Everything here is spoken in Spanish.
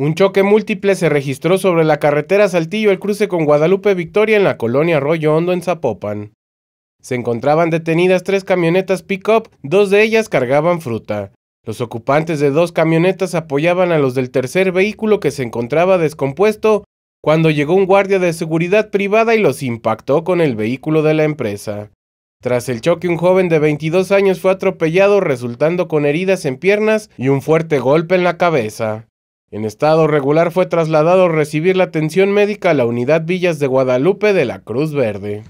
Un choque múltiple se registró sobre la carretera Saltillo el cruce con Guadalupe Victoria en la colonia Arroyo Hondo en Zapopan. Se encontraban detenidas tres camionetas pick-up, dos de ellas cargaban fruta. Los ocupantes de dos camionetas apoyaban a los del tercer vehículo que se encontraba descompuesto cuando llegó un guardia de seguridad privada y los impactó con el vehículo de la empresa. Tras el choque, un joven de 22 años fue atropellado resultando con heridas en piernas y un fuerte golpe en la cabeza. En estado regular fue trasladado a recibir la atención médica a la Unidad Villas de Guadalupe de la Cruz Verde.